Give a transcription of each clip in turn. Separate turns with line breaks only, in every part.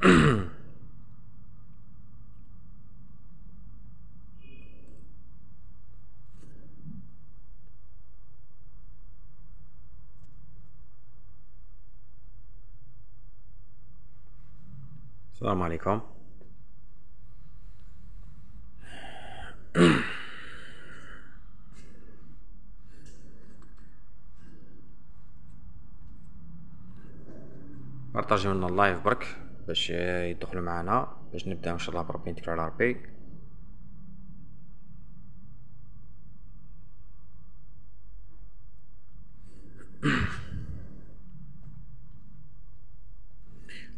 السلام عليكم بارطاجي من اللايف برك باش يدخلوا معنا باش نبدا ان شاء الله بربي نتكل على ربي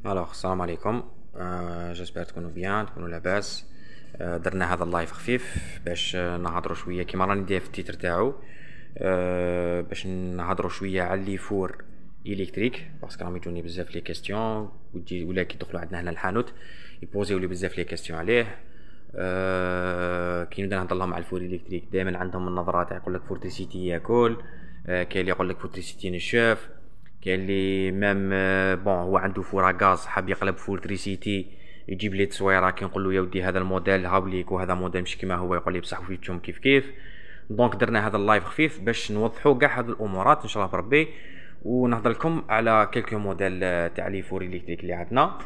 الوغ السلام عليكم جيسبر تكونوا بيان تكونوا لاباس درنا هذا اللايف خفيف باش نهضروا شويه كيما راني داير في التيتر تاعو euh, باش نهضروا شويه على اللي فور الكتريك باسكو راهم يجوني بزاف لي كيستيون وتجي ولا كيدخلوا عندنا هنا الحانوت يبوزيو لي بزاف لي كيستيون عليه أه كي نبدا نهضر لهم على الفور الكتريك دائما عندهم النظره تاع يقول لك فورتيسيتي ياكل كاين اللي يقول لك فورتيسيتي نشاف كاين اللي مام بون هو عنده فورا غاز حاب يقلب فورتريسيتي يجيب لي تصويره كي نقول له يا ودي هذا الموديل هاوليك وهذا موديل مش كيما هو يقول لي بصح وفيتهم كيف كيف دونك درنا هذا اللايف خفيف باش نوضحوا كاع هذه الامورات ان شاء الله بربي ونهضر لكم على كيلكو موديل تاع لي فور الكتريك اللي عندنا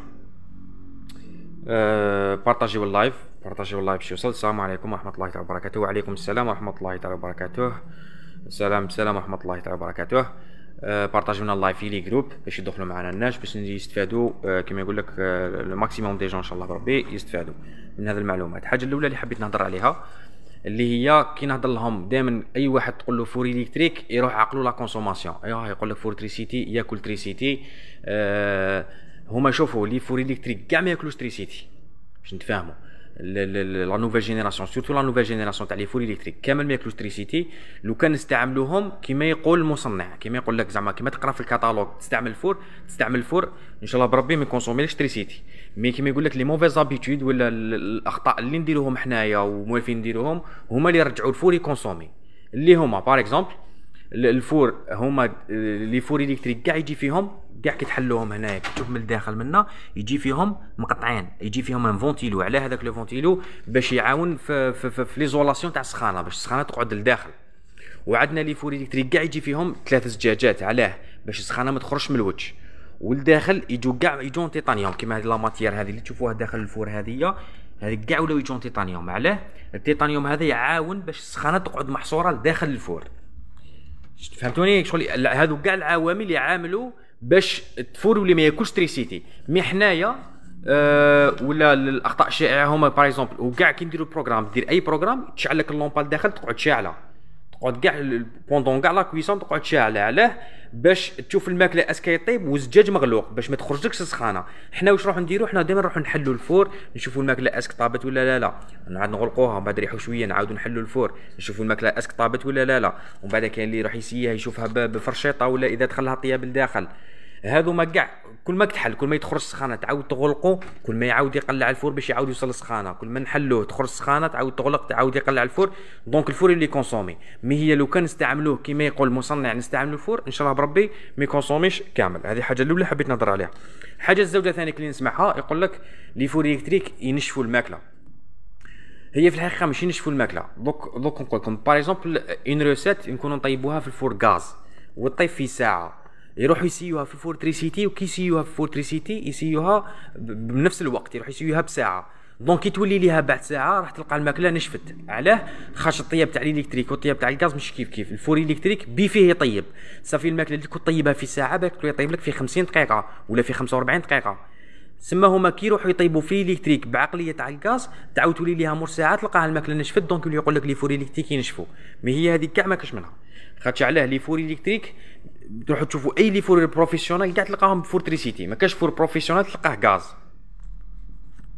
أه، بارطاجيو اللايف بارطاجيو اللايف باش يوصل السلام عليكم ورحمه الله تعالى وبركاته وعليكم السلام ورحمه الله تعالى وبركاته السلام السلام ورحمه الله تعالى وبركاته أه، بارطاجيونا اللايف في لي جروب باش يدخلوا معنا الناس باش يستفادوا أه، كما يقول لك الماكسيموم دي جون ان شاء الله بربي يستفادوا من هذه المعلومات الحاجه الاولى اللي حبيت نهضر عليها اللي هي كي نهضر لهم دائما اي واحد تقول له فور الكتريك يروح عقلو لا كونسوماسيون ايوا يقول لك فور تريسيتي ياكل تريسيتي آه هما شوفوا لي فور الكتريك كاع ما ياكلوش تريسيتي باش نتفاهموا لا نوفيل جينيراسيون سورتو لا نوفيل جينيراسيون تاع لي فور الكتريك كامل تريسيتي لو كان نستعملوهم كيما يقول المصنع كيما يقول لك زعما كيما تقرا في الكاتالوج تستعمل الفور تستعمل الفور ان شاء الله بربي ما يكونسومي تريسيتي مي كيما يقول لك لي موفيز ابيتود ولا الاخطاء اللي نديروهم حنايا وموالفين نديروهم هما اللي يرجعوا الفور يكونسومي اللي هما باغ اكزومبل الفور هما لي فور الكتريك كاع يجي فيهم كاع كي تحلوهم هنايا تشوف من الداخل منا يجي فيهم مقطعين يجي فيهم ان فونتيلو على هذاك لو فونتيلو باش يعاون في, في, في, في ليزولاسيون تاع السخانه باش السخانه تقعد لداخل وعندنا لي فور الكتريك كاع يجي فيهم ثلاث زجاجات علاه باش السخانه ما تخرجش من الوجه والداخل يجو كاع يجو تيتانيوم كيما هذه لا ماتيير هذه اللي تشوفوها داخل الفور هذه هذيك كاع ولاو يجو تيتانيوم علاه التيتانيوم هذا يعاون باش السخانه تقعد محصوره لداخل الفور فهمتوني شغل هذو كاع العوامل عاملوا باش الطفل ما ياكلش تريسيتي مي حنايا أه ولا الاخطاء الشائعه هما باغ اكزومبل وكاع كي نديرو بروغرام دير اي بروغرام تشعل لك اللومبا لداخل تقعد شاعله تقعد كاع بوندون كاع لا كويسون تقعد شاعله عليه باش تشوف الماكله اسكا يطيب والزجاج مغلوق باش ما تخرجلكش السخانه حنا واش نروحو نديرو حنا ديما نروحو نحلو الفور نشوفو الماكله اسك طابت ولا لا لا نعاد نغلقوها ومن بعد ريحو شويه نعاودو نحلو الفور نشوفو الماكله اسك طابت ولا لا لا ومن بعد كاين اللي يروح يسيها يشوفها بفرشيطه ولا اذا دخلها طياب لداخل هادو ما كاع كل ما كتحل كل ما تخرج السخانه تعاود تغلقو كل ما يعاود يقلع الفور باش يعاود يوصل السخانه كل ما نحلوه تخرج السخانه تعاود تغلق تعاود يقلع الفور دونك الفور اللي كونسومي مي هي لو كان نستعملوه كيما يقول المصنع نستعملو الفور ان شاء الله بربي ما يكونسوميش كامل هذه حاجه الاولى حبيت نهضر عليها الحاجه الزوجه ثاني اللي نسمعها يقول لك لي فور الكتريك ينشفوا الماكله هي في الحقيقه ماشي ينشفوا الماكله دوك دوك نقول لكم باغ اكزومبل اون روسيت نكونوا نطيبوها في الفور غاز وطيب في ساعه يروحوا يسيوها في سيتي وكي يسيوها في سيتي يسيوها بنفس الوقت يروح يسيوها بساعه دونك كي تولي ليها بعد ساعه راح تلقى الماكله نشفت علاه خاش الطياب تاع الالكتريك والطياب تاع الغاز مش كيف كيف الفور الكتريك بي فيه يطيب صافي الماكله اللي كنت طيبها في ساعه بالك يطيب لك في 50 دقيقه ولا في 45 دقيقه سما هما كي يروحوا يطيبوا في الكتريك بعقليه تاع الغاز تعاود تولي ليها مور ساعه تلقاها الماكله نشفت دونك اللي يقول لك لي فور الكتريك ينشفوا مي هي هذيك كاع ما كاش منها خاطش علاه لي فور الكتريك تروحوا تشوفوا اي لي فور بروفيسيونال كاع تلقاهم بفورتريسيتي ما كاش فور بروفيسيونال تلقاه غاز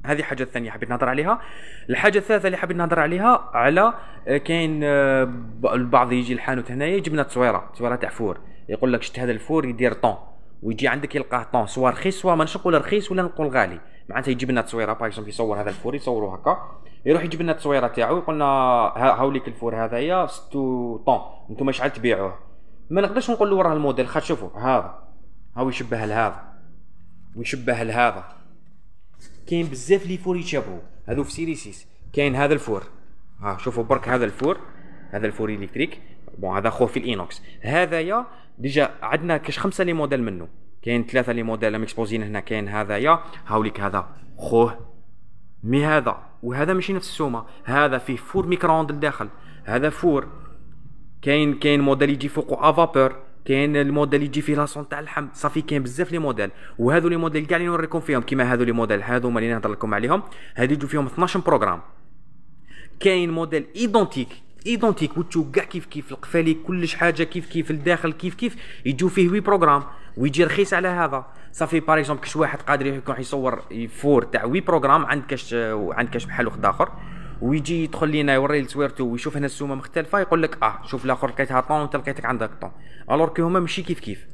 هذه حاجه ثانيه حبيت نهضر عليها الحاجه الثالثه اللي حبيت نهضر عليها على آه، كاين آه، البعض يجي الحانوت هنايا يجيب لنا تصويره تصويره تاع فور يقول لك شت هذا الفور يدير طون ويجي عندك يلقاه طون سوا رخيص سوا ما نقول رخيص ولا نقول غالي معناتها يجيب لنا تصويره باغ يصور هذا الفور يصوروا هكا يروح يجيب لنا التصويره تاعو يقول لنا هاوليك الفور هذايا ستو طون انتم شحال تبيعوه ما نقدرش نقول له راه الموديل خاطر شوفوا هذا هاو يشبه لهذا ويشبه لهذا كاين بزاف لي فور يتشابهوا هذو في سيري 6 كاين هذا الفور ها شوفوا برك هذا الفور هذا الفور الكتريك بون هذا خوه في الاينوكس هذايا ديجا عندنا كاش خمسه لي موديل منه كاين ثلاثه لي موديل مكسبوزين هنا كاين هذايا هاوليك هذا خوه مي هذا وهذا ماشي نفس السومه هذا فيه فور ميكرووند لداخل هذا فور كاين كاين موديل يجي فوقو افابور كاين الموديل يجي فيه لاصون تاع اللحم صافي كاين بزاف لي موديل وهذو لي موديل كاع اللي نوريكم فيهم كيما هذو لي موديل هذو اللي نهضر لكم عليهم هادو يجوا فيهم 12 بروغرام كاين موديل ايدونتيك ايدونتيك وتشو كاع كيف كيف القفالي كلش حاجه كيف كيف الداخل كيف كيف يجوا فيه وي بروغرام ويجي رخيص على هذا صافي باغ اكزومبل كاش واحد قادر يكون يصور فور تاع وي بروغرام عند كاش عند كاش بحال وخد اخر ويجي يدخل لينا يوري تصويرته ويشوف هنا السومه مختلفه يقول لك اه شوف الاخر لقيتها طون وانت لقيتك عندك طون الور كي هما ماشي كيف كيف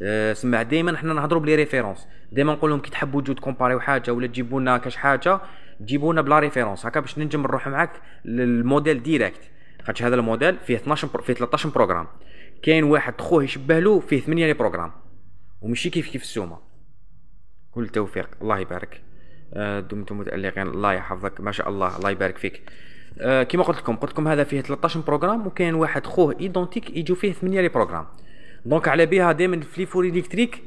أه، سمع دائما حنا نهضروا بلي ريفيرونس دائما نقول لهم كي تحبوا تجوا تكومباريو حاجه ولا تجيبوا لنا كاش حاجه جيبونا لنا بلا ريفيرونس هكا باش ننجم نروح معاك للموديل ديريكت خاطش هذا الموديل فيه 12 برو... فيه 13 بروغرام كاين واحد خوه يشبه له فيه 8 لي بروغرام ومشي كيف كيف السومه كل توفيق الله يبارك آه، دمتم متالقين الله يحفظك ما شاء الله الله يبارك فيك آه، كما قلت لكم قلت لكم هذا فيه 13 بروغرام وكاين واحد خوه ايدونتيك يجوا فيه 8 لي بروغرام دونك على بها دائما في لي فور الكتريك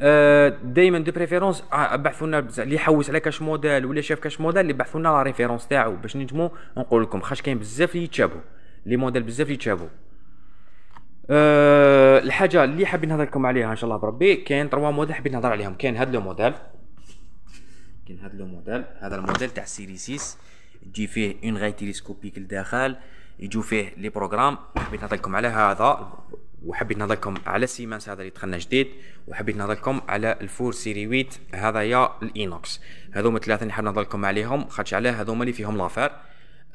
آه، دائما دو بريفيرونس بعثوا لنا اللي يحوس على كاش موديل ولا شاف كاش موديل اللي بعثوا لنا لا ريفيرونس تاعو باش نجمو نقول لكم خاش كاين بزاف اللي يتشابهوا لي موديل بزاف اللي يتشابهوا الحاجه اللي حابين نهضر لكم عليها ان شاء الله بربي كاين تروا موديل حابين نهضر عليهم كاين هاد لو موديل كاين هذا لو موديل هذا الموديل تاع سيري 6 تجي فيه اون غاي تيليسكوبيك لداخل يجو فيه لي بروغرام حبيت لكم على هذا وحبيت لكم على سيمانس هذا اللي دخلنا جديد وحبيت لكم على الفور سيري 8 هذا يا الانوكس هذوما ثلاثه اللي حاب لكم عليهم خاطش علاه هذوما اللي فيهم لافير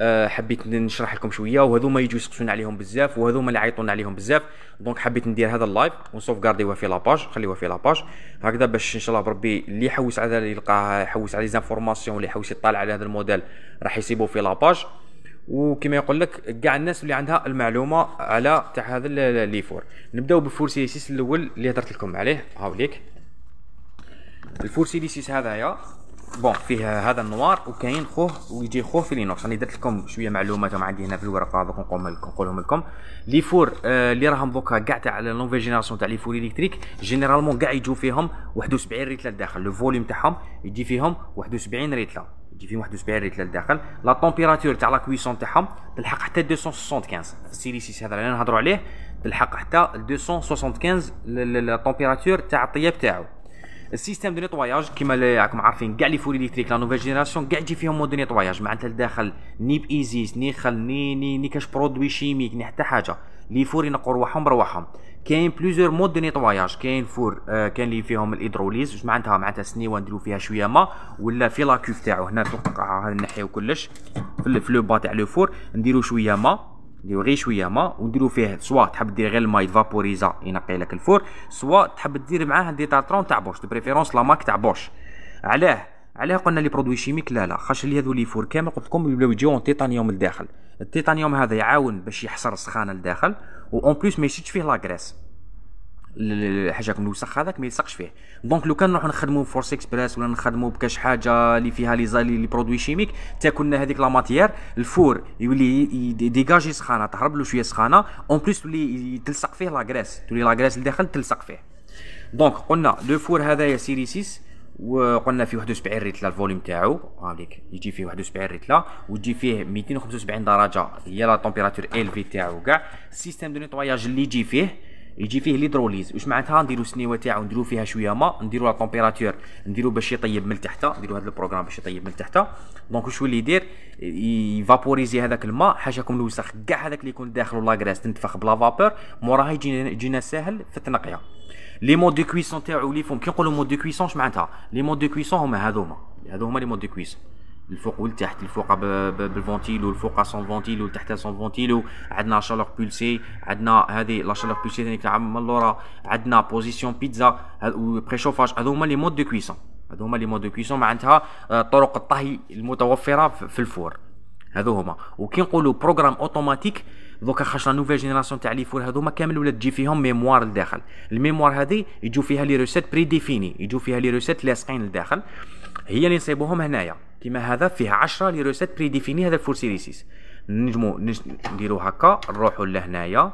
آه، حبيت نشرح لكم شويه وهذوما يجوا يسقسون عليهم بزاف وهذوما اللي يعيطون عليهم بزاف دونك حبيت ندير هذا اللايف ونسوفغارديوها في لاباج نخليوها في لاباج هكذا باش ان شاء الله بربي اللي يحوس على اللي يلقاه يحوس على زانفورماسيون اللي يحوس يطالع على هذا الموديل راح يسيبو في لاباج وكما يقول لك كاع الناس اللي عندها المعلومه على تاع هذا فور نبداو بالفور سيليسيس الاول اللي هضرت لكم عليه هاوليك الفور سيليسيس هذايا بون فيه هذا النوار وكاين خوه ويجي خوه في لينوكس راني درت لكم شويه معلومات عندي هنا في الورقه دوك نقوم لكم نقولهم لكم لي فور اللي آه راهم دوكا كاع تاع على نوفيل جينيراسيون تاع لي فور الكتريك جينيرالمون كاع يجوا فيهم 71 ريتله لداخل لو فوليوم تاعهم يجي فيهم 71 ريتله يجي فيهم 71 ريتله لداخل لا تمبيراتور تاع لا كويسون تاعهم تلحق حتى 275 السيري هذا اللي نهضروا عليه تلحق حتى 275 لا تمبيراتور تاع الطياب تاعو السيستم دو نيتواياج كيما راكم عارفين كاع لي فور الكتريك لا نوفيل جينيراسيون كاع تجي فيهم مود نيتواياج معناتها الداخل ني بايزيس ني خل ني ني ني كاش برودوي شيميك ني حتى حاجه لي فور ينقوا روحهم روحهم كاين بليزيور مود دو نيتواياج كاين فور آه كاين لي فيهم الهيدروليز واش معناتها معناتها سنيوه نديرو فيها شويه ما ولا في لاكوف تاعو هنا الناحيه كلش في لو با تاع لو فور نديرو شويه ما هو غير شويه ما ونديرو فيه سوا تحب دير غير الماء يفابوريزا ينقي لك الفور سوا تحب دير معاه ديتاترون تاع بوش دو بريفيرونس لا ماك تاع بوش علاه علاه قلنا لي برودوي شيميك لا لا خاش لي هذو لي فور كامل قلت لكم يبداو يجيو تيتانيوم لداخل التيتانيوم هذا يعاون باش يحصر السخانه لداخل و اون بليس ما يشدش فيه لا غريس الحاجه الوسخ هذاك ما يلصقش فيه دونك لو كان نروح نخدمو بفورس اكسبريس ولا نخدمو بكاش حاجه اللي فيها لي زالي لي برودوي شيميك تاكلنا هذيك لا ماتيير الفور يولي ديجاجي سخانه تهرب له شويه سخانه اون بليس تولي تلصق فيه لا غريس تولي لا غريس لداخل تلصق فيه دونك قلنا لو فور هذايا سيري 6 وقلنا فيه 71 ريتلا الفوليوم تاعو هذيك يجي فيه 71 ريتلا وتجي فيه 275 درجه هي لا تمبيراتور ال في تاعو كاع السيستم دو نيتواياج اللي يجي فيه يجي فيه ليدروليز واش معناتها نديرو السنيوه تاعو نديرو فيها شويه ماء نديرو لا طومبيراتور نديرو باش يطيب من تحت نديرو هذا البروغرام باش يطيب من تحت دونك واش اللي يدير يفابوريزي هذاك الماء حاجاكم الوسخ كاع هذاك اللي يكون داخل لا غراس تنتفخ بلا فابور موراها يجينا يجينا ساهل في التنقيه لي مود دو كويسون تاعو لي فون كي نقولوا مود دو كويسون اش معناتها لي مود دو كويسون هما هذوما هذو هما لي مود دو كويسون الفوق والتحت الفوق بالفونتيلو الفوق سون فونتيلو تحت سون فونتيلو عندنا شالور بولسي عندنا هذه لا شالور بولسي ثاني كنعمل من لورا عندنا بوزيسيون بيتزا وبريشوفاج هذو هما لي مود دو كويسون هذو هما لي مود دو كويسون معناتها آه، طرق الطهي المتوفره في الفور هذو هما وكي نقولوا بروغرام اوتوماتيك دوكا لا نوفيل جينيراسيون تاع لي فور هذوما كامل ولا تجي فيهم ميموار لداخل الميموار هذه يجو فيها لي روسيت بري ديفيني يجو فيها لي روسيت لاصقين لداخل هي اللي نصيبوهم هنايا كيما هذا فيه 10 لي روسيت بري ديفيني هذا الفور سيريسيس نجمو نديرو هكا نروحو لهنايا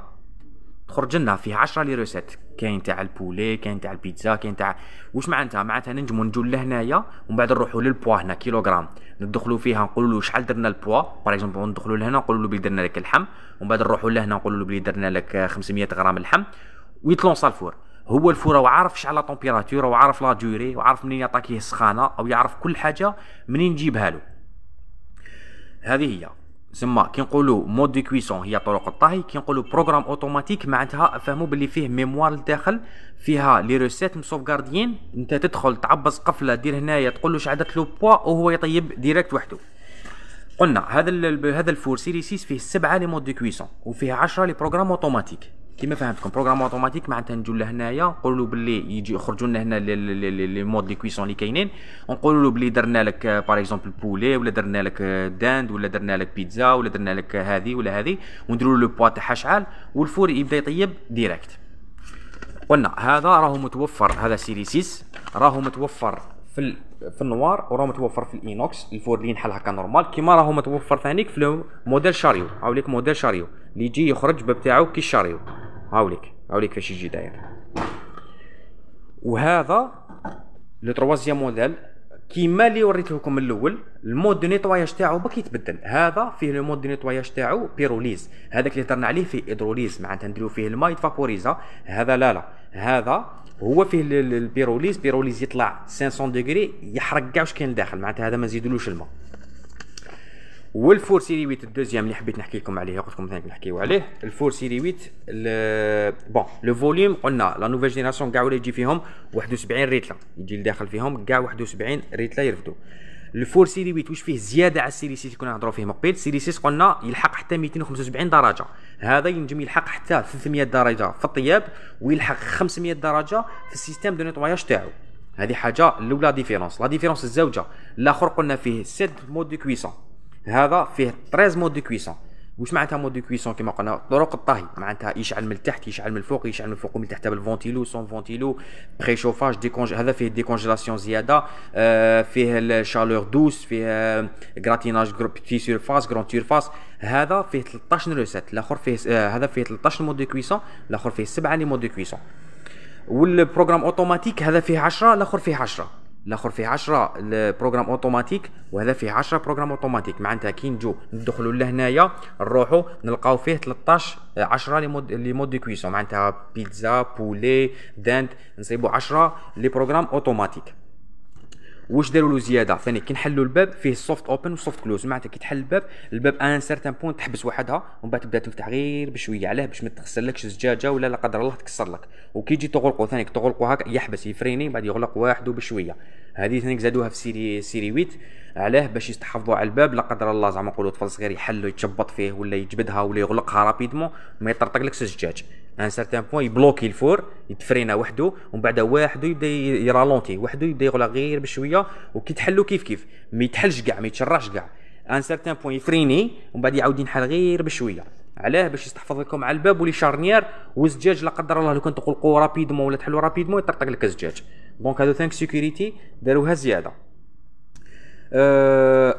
تخرج لنا فيه 10 لي روسيت كاين تاع البولي كاين تاع البيتزا كاين تاع واش معناتها معناتها نجمو نجو لهنايا ومن بعد نروحو للبوا هنا كيلوغرام ندخلو فيها نقولو له شحال درنا البوا باغ اكزومبل ندخلو لهنا نقولو له بلي درنا لك اللحم ومن بعد نروحو لهنا نقولو له بلي درنا لك 500 غرام اللحم ويتلونصا الفور هو الفوره وعارف شحال لا طومبيراتور وعارف لا ديوري وعارف منين يعطاكيه السخانه او يعرف كل حاجه منين نجيبها له هذه هي ثم كي نقولوا مود دو كويسون هي طرق الطهي كي نقولوا بروغرام اوتوماتيك معناتها فهموا باللي فيه ميموار لداخل فيها لي روسيت مسوفغارديين انت تدخل تعبص قفله دير هنايا تقول له شحال لو بوا وهو يطيب ديريكت وحده قلنا هذا هذا الفور سيري 6 فيه سبعه لي مود دو كويسون وفيه 10 لي بروغرام اوتوماتيك كيما فهمتكم بروغرام اوتوماتيك معناتها نجيو لهنايا نقولوا باللي يجي يخرجوا لنا هنا لي مود لي كويسون اللي كاينين ونقولوا له باللي درنا لك باغ اكزومبل بولي ولا درنا لك داند آه، ولا درنا لك بيتزا ولا درنا لك آه، هذه ولا هذه ونديرو له لو بوا تاعها شحال والفور يبدا يطيب ديريكت قلنا هذا راهو متوفر هذا سيري 6 راهو متوفر في ال... في النوار وراهو متوفر في الاينوكس الفور اللي ينحل هكا نورمال كيما راهو متوفر ثانيك في موديل شاريو او ليك موديل شاريو اللي يجي يخرج باب تاعو كي شاريو هاوليك هاوليك فاش يجي داير وهذا لو تروازيام موديل كيما اللي وريت لكم الاول المود دو نيتواياج تاعو باك يتبدل هذا فيه لو مود دو نيتواياج تاعو بيروليز هذاك اللي هضرنا عليه فيه ادروليز معناتها نديرو فيه الماء يتفابوريزا هذا لا لا هذا هو فيه البيروليز بيروليز يطلع 500 ديغري يحرق كاع واش كاين لداخل معناتها هذا ما نزيدولوش الماء والفور سيري 8 الدوزيام اللي حبيت نحكي لكم عليه قلت لكم ثاني نحكيو عليه الفور سيري 8 بون لو فوليوم قلنا لا نوفيل جينيراسيون كاع ولا يجي فيهم 71 ريتله يجي لداخل فيهم كاع 71 ريتله يرفدوا الفور سيري 8 واش فيه زياده على السيري 6 اللي كنا نهضروا فيه مقبل سيري 6 قلنا يلحق حتى 275 درجه هذا ينجم يلحق حتى 300 درجه في الطياب ويلحق 500 درجه في السيستيم دو نيتواياج تاعو هذه حاجه الاولى ديفيرونس لا ديفيرونس الزوجه الاخر قلنا فيه 7 مود دو كويسون هذا فيه 13 مود دو كويسون واش معناتها مود دو كويسون كما قلنا طرق الطهي معناتها يشعل من التحت يشعل من الفوق يشعل من الفوق ومن تحت بالفونتيلو سون فونتيلو بريشوفاج ديكونج هذا فيه ديكونجيلاسيون زياده آه فيه الشالور دوس فيه غراتيناج بتي سيرفاس غران سيرفاس هذا فيه 13 روسيت الاخر فيه آه هذا فيه 13 مود دو كويسون الاخر فيه 7 لي مود دو كويسون والبروغرام اوتوماتيك هذا فيه 10 الاخر فيه 10 الاخر فيه 10 بروجرام اوتوماتيك وهذا فيه 10 بروجرام اوتوماتيك معناتها كي نجو ندخلوا لهنايا نروحوا نلقاو فيه 13 10 لي مود لي دي كويسون معناتها بيتزا بولي داند نصيبوا 10 لي بروجرام اوتوماتيك واش داروا له زياده ثاني كي نحلوا الباب فيه السوفت اوبن والسوفت كلوز معناتها كي تحل الباب الباب ان سيرتان بوينت تحبس وحدها ومن بعد تبدا تفتح غير بشويه علاه باش ما تغسلكش زجاجه ولا لا قدر الله تكسر لك وكي تجي تغلقوا ثاني تغلقوا هكا يحبس يفريني بعد يغلق واحد بشويه هذه ثاني زادوها في سيري سيري 8 علاه باش يستحفظوا على الباب لا قدر الله زعما نقولوا طفل صغير يحل يتشبط فيه ولا يجبدها ولا يغلقها رابيدمون ما يطرطقلكش الزجاج ان سارتان بوان يبلوكي الفور يتفرينا وحده ومن بعد وحده يبدا يرالونتي وحده يبدا يغلق غير بشويه وكي تحلو كيف كيف ما يتحلش كاع ما يتشرحش كاع ان سارتان بوان يفريني ومن بعد يعاود ينحل غير بشويه علاه باش يستحفظ لكم على الباب ولي شارنيير والزجاج لا قدر الله لو كنت تقلقوا رابيدمون ولا تحلوا رابيدمون يطرطق لك الزجاج دونك هادو ثانك سيكوريتي داروها زياده أه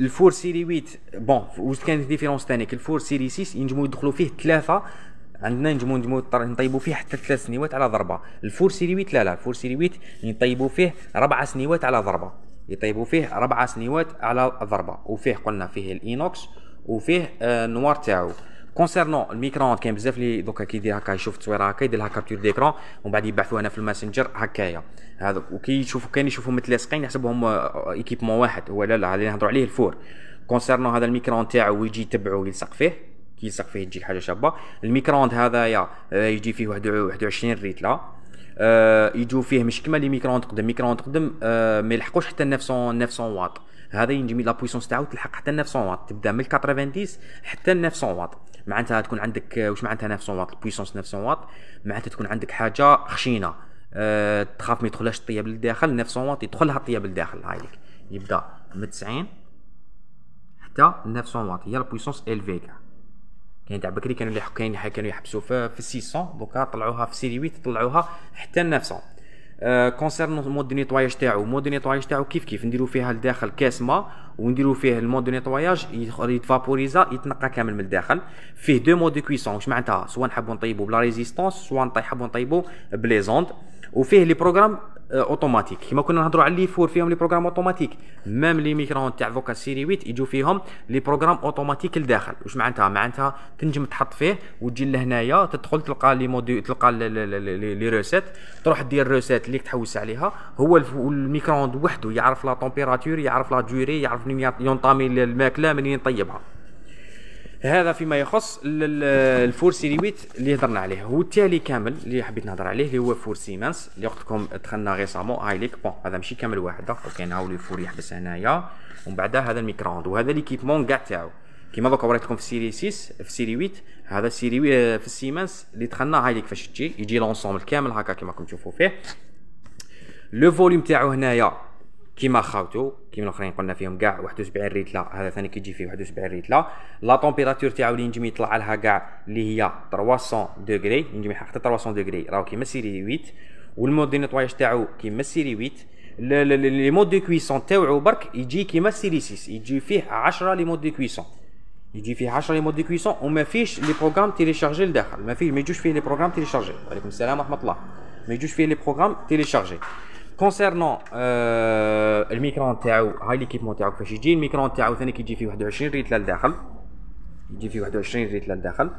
الفور سيري 8 بون واش كانت ديفيرونس ثاني الفور سيري 6 ينجموا يدخلوا فيه ثلاثه عندنا نجمو نجمو نطيبو فيه حتى ثلاث سنوات على ضربه الفور سيريويت لا لا الفور سيريويت نطيبو فيه ربع سنوات على ضربه يطيبو فيه ربع سنوات على ضربه وفيه قلنا فيه الانوكس وفيه آه النوار تاعو كونسيرنون الميكرون كاين بزاف اللي دوكا كيدير هكا يشوف التصويره هكا يدير لها كابتور ديكرون ومن بعد يبعثوها هنا في الماسنجر هكايا هذا وكي يشوفوا كاين يشوفوا متلاصقين يحسبهم ايكيبمون آه، آه، واحد هو لا لا اللي نهضروا عليه الفور كونسيرنون هذا الميكرون تاعو ويجي يتبعو ويلصق فيه كيلصق فيه تجي حاجه شابه الميكروند هذايا آه، يجي فيه 21 ريتلا آه، يجو فيه مش كيما لي ميكروند قدم ميكروند قدم آه، ما يلحقوش حتى 900 900 واط هذا ينجم لا بويسونس تاعو تلحق حتى 900 واط تبدا من 90 حتى 900 واط معناتها تكون عندك واش معناتها 900 واط البويسونس 900 واط معناتها تكون عندك حاجه خشينه أه تخاف ما يدخلهاش الطياب للداخل 900 واط يدخلها الطياب للداخل هايلك يبدا من 90 حتى 900 واط هي البويسونس الفي كاع يعني تاع بكري كانوا اللي كاين كانوا يحبسوا في في 600 دوكا طلعوها في سيري 8 طلعوها حتى 900 آه كونسيرن مود دو نيتواياج تاعو مود دو نيتواياج تاعو كيف كيف نديرو فيها لداخل كاس ما ونديرو فيه المود دو نيتواياج يتفابوريزا يتنقى كامل من الداخل فيه دو مود دو كويسون واش معناتها سواء نحبو نطيبو بلا ريزيستونس سواء نطيحبو نطيبو بلي زوند وفيه لي بروغرام اوتوماتيك آه، كما كنا نهضروا على لي فور فيهم لي بروغرام اوتوماتيك ميم لي ميكرون تاع فوكا سيري 8 يجوا فيهم لي بروغرام اوتوماتيك لداخل واش معناتها معناتها تنجم تحط فيه وتجي لهنايا تدخل تلقى لي مودي تلقى لي روسيت تروح دير روسيت اللي تحوس عليها هو الميكرون وحده يعرف لا تومبيراتور يعرف لا ديوري يعرف ينطامي الماكله منين يطيبها هذا فيما يخص الفور سيري اللي هضرنا عليه هو التالي كامل اللي حبيت نهضر عليه اللي هو فور سيمنس اللي قلت لكم دخلنا ريسامون هايليك بون هذا ماشي كامل واحد أه، اوكي لي فور يحبس هنايا ومن بعد هذا الميكرووند وهذا ليكيبمون كاع تاعو كيما دوكا وريت لكم في سيري 6 في سيري 8 هذا سيري في السيمنس اللي دخلنا هايليك فاش تجي يجي لونسومبل كامل هكا كيما راكم تشوفوا فيه لو فوليوم تاعو هنايا كيما خاوتو كيما الاخرين قلنا فيهم كاع 71 ريتلا هذا ثاني كيجي فيه 71 ريتلا لا طومبيراتور تاعو اللي ينجم يطلع لها كاع اللي هي 300 دوغري ينجم يحقق 300 دوغري راهو كيما سيري 8 والمود دي نتواياج تاعو كيما سيري 8 لي مود دو كويسون تاعو برك يجي كيما سيري 6 يجي فيه 10 لي مود دو كويسون يجي فيه 10 لي مود دو كويسون وما فيش لي بروغرام تيليشارجي لداخل ما فيه ما يجوش فيه لي بروغرام تيليشارجي وعليكم السلام ورحمه الله ما يجوش فيه لي بروغرام تيليشارجي كونسيرنون آه euh, الميكرون تاعو هاي ليكيبمون تاعو كيفاش يجي الميكرون تاعو ثاني كيجي فيه 21 ريت لداخل يجي فيه 21 ريتله لداخل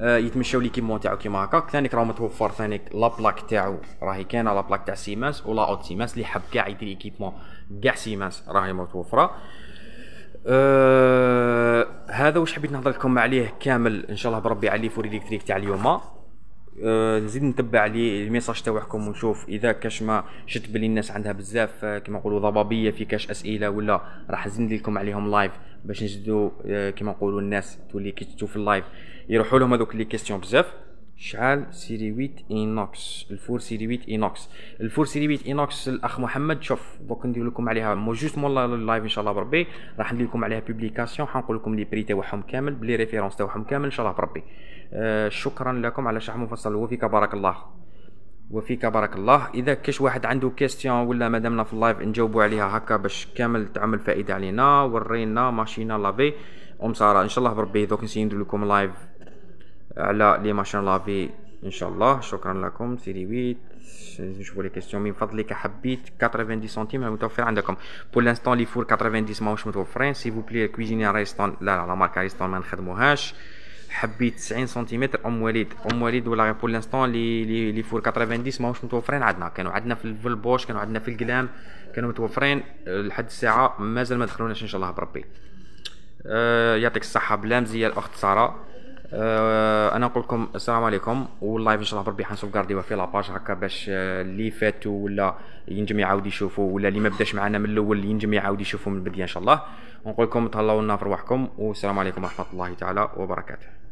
آه يتمشاو ليكيبمون تاعو كيما هكاك ثاني راه متوفر ثاني لا بلاك تاعو راهي كاينه لا بلاك تاع سيمانس ولا اوت سيمانس اللي حب كاع يدير ايكيبمون كاع سيمانس راهي متوفره آه هذا واش حبيت نهضر لكم عليه كامل ان شاء الله بربي على فور الكتريك تاع اليوم آه، نزيد نتبع لي الميساج تاعكم ونشوف اذا كاش ما شت بلي الناس عندها بزاف آه، كما نقولوا ضبابيه في كاش اسئله ولا راح نزيد لكم عليهم لايف باش نجدوا آه، كما نقولوا الناس تولي كي تشوف اللايف يروحوا لهم هذوك لي كيستيون بزاف شعال سيريويت اينوكس الفور سيريويت اينوكس الفور سيريويت اينوكس الاخ محمد شوف دوك ندير لكم عليها مو جوست مولا اللايف ان شاء الله بربي راح ندير لكم عليها بوبليكاسيون حنقول لكم لي بري تاعهم كامل بلي ريفيرونس تاعهم كامل ان شاء الله بربي آه شكرا لكم على شرح مفصل وفيك بارك الله وفيك بارك الله اذا كاش واحد عنده كيستيون ولا مادامنا في اللايف نجاوبوا عليها هكا باش كامل تعمل فائده علينا ورينا ماشينا لافي ام ساره ان شاء الله بربي دوك نسيي لكم لايف على لي ما شاء الله ان شاء الله شكرا لكم سيري ويت نشوفوا لي كيسيون من فضلك حبيت 90 سنتيم متوفر عندكم بور لانستون لي فور 90 ماهوش متوفرين سي فو بلي كويزيني ريستون لا لا لا ماركا ريستون ما نخدموهاش حبيت 90 سنتيمتر ام وليد ام وليد ولا بور لانستون لي لي لي فور 90 ماهوش متوفرين عندنا كانوا عندنا في البوش كانوا عندنا في القلام كانوا متوفرين لحد الساعه مازال ما دخلوناش ان شاء الله بربي أه يعطيك الصحه بلا مزيه الاخت ساره آه، انا نقول لكم السلام عليكم واللايف ان شاء الله بربي حنسولكارديوها في لاباج هكا باش آه، اللي فاتوا ولا ينجم يعاود يشوفوا ولا اللي ما بداش معنا من الاول ينجم يعاود يشوفوا من البدايه ان شاء الله ونقول لكم تهلاو لنا في رواحكم والسلام عليكم ورحمه الله تعالى وبركاته